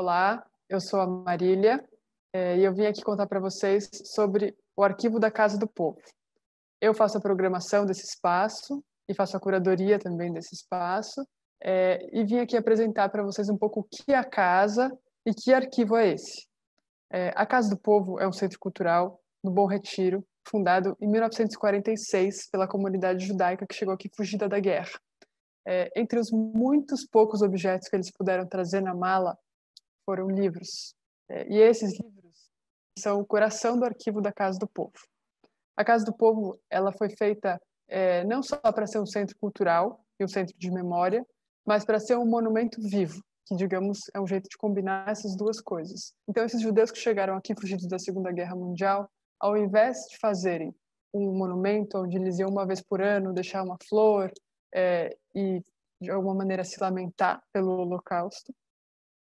Olá, eu sou a Marília é, e eu vim aqui contar para vocês sobre o arquivo da Casa do Povo. Eu faço a programação desse espaço e faço a curadoria também desse espaço é, e vim aqui apresentar para vocês um pouco o que é a casa e que arquivo é esse. É, a Casa do Povo é um centro cultural no Bom Retiro, fundado em 1946 pela comunidade judaica que chegou aqui fugida da guerra. É, entre os muitos poucos objetos que eles puderam trazer na mala foram livros. É, e esses livros são o coração do arquivo da Casa do Povo. A Casa do Povo ela foi feita é, não só para ser um centro cultural e um centro de memória, mas para ser um monumento vivo, que, digamos, é um jeito de combinar essas duas coisas. Então, esses judeus que chegaram aqui fugidos da Segunda Guerra Mundial, ao invés de fazerem um monumento onde eles iam uma vez por ano deixar uma flor é, e, de alguma maneira, se lamentar pelo Holocausto,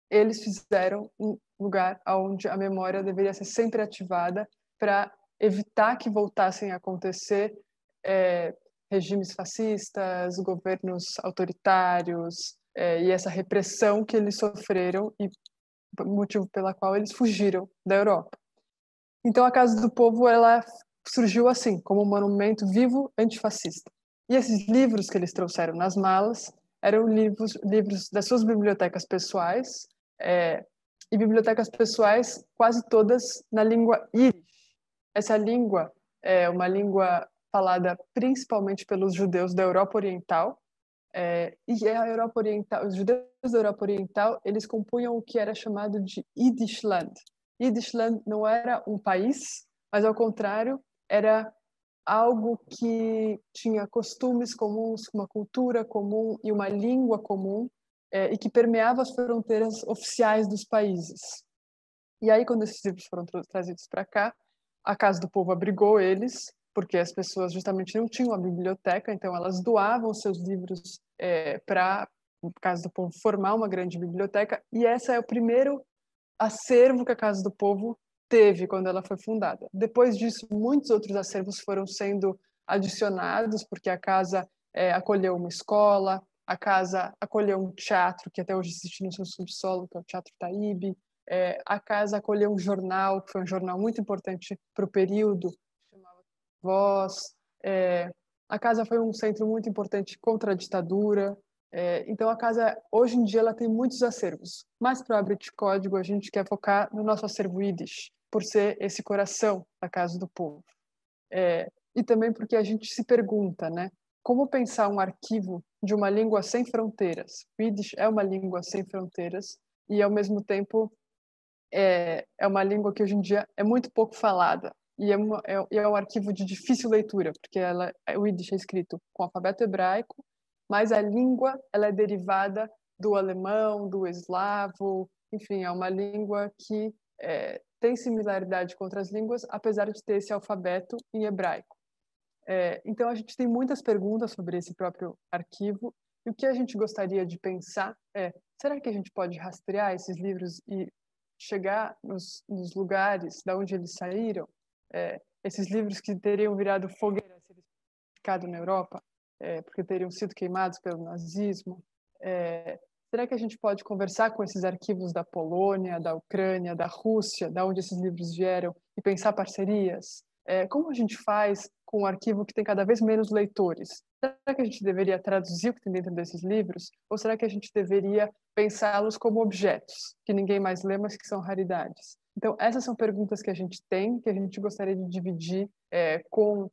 eles fizeram um lugar onde a memória deveria ser sempre ativada para evitar que voltassem a acontecer é, regimes fascistas, governos autoritários é, e essa repressão que eles sofreram e motivo pela qual eles fugiram da Europa. Então a Casa do Povo ela surgiu assim, como um monumento vivo antifascista. E esses livros que eles trouxeram nas malas eram livros, livros das suas bibliotecas pessoais, é, e bibliotecas pessoais, quase todas na língua Yiddish. Essa língua é uma língua falada principalmente pelos judeus da Europa Oriental, é, e a Europa Oriental, os judeus da Europa Oriental, eles compunham o que era chamado de Yiddishland. Yiddishland não era um país, mas ao contrário, era algo que tinha costumes comuns, uma cultura comum e uma língua comum, é, e que permeava as fronteiras oficiais dos países. E aí, quando esses livros foram tra trazidos para cá, a Casa do Povo abrigou eles, porque as pessoas justamente não tinham a biblioteca, então elas doavam seus livros é, para a Casa do Povo formar uma grande biblioteca, e essa é o primeiro acervo que a Casa do Povo teve quando ela foi fundada. Depois disso, muitos outros acervos foram sendo adicionados, porque a casa é, acolheu uma escola, a casa acolheu um teatro que até hoje existe no seu subsolo, que é o Teatro Taíbe. É, a casa acolheu um jornal, que foi um jornal muito importante para o período, chamava Voz. É, a casa foi um centro muito importante contra a ditadura. É, então, a casa, hoje em dia, ela tem muitos acervos. Mas, para o Abrit Código, a gente quer focar no nosso acervo Yiddish, por ser esse coração da Casa do Povo. É, e também porque a gente se pergunta, né? Como pensar um arquivo de uma língua sem fronteiras? Yiddish é uma língua sem fronteiras e, ao mesmo tempo, é, é uma língua que hoje em dia é muito pouco falada e é, uma, é, é um arquivo de difícil leitura, porque ela, o Yiddish é escrito com alfabeto hebraico, mas a língua ela é derivada do alemão, do eslavo, enfim, é uma língua que é, tem similaridade com outras línguas, apesar de ter esse alfabeto em hebraico. É, então, a gente tem muitas perguntas sobre esse próprio arquivo, e o que a gente gostaria de pensar é: será que a gente pode rastrear esses livros e chegar nos, nos lugares da onde eles saíram? É, esses livros que teriam virado fogueira se eles ficado na Europa, é, porque teriam sido queimados pelo nazismo. É, será que a gente pode conversar com esses arquivos da Polônia, da Ucrânia, da Rússia, da onde esses livros vieram, e pensar parcerias? É, como a gente faz com um arquivo que tem cada vez menos leitores? Será que a gente deveria traduzir o que tem dentro desses livros? Ou será que a gente deveria pensá-los como objetos, que ninguém mais lê, mas que são raridades? Então, essas são perguntas que a gente tem, que a gente gostaria de dividir é, com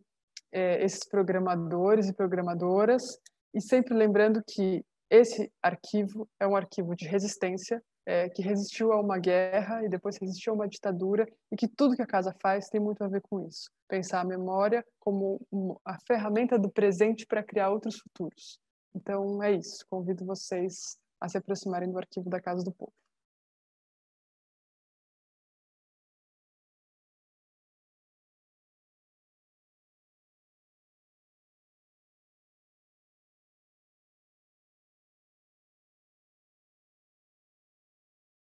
é, esses programadores e programadoras, e sempre lembrando que esse arquivo é um arquivo de resistência, é, que resistiu a uma guerra e depois resistiu a uma ditadura e que tudo que a casa faz tem muito a ver com isso. Pensar a memória como a ferramenta do presente para criar outros futuros. Então é isso. Convido vocês a se aproximarem do arquivo da Casa do Povo.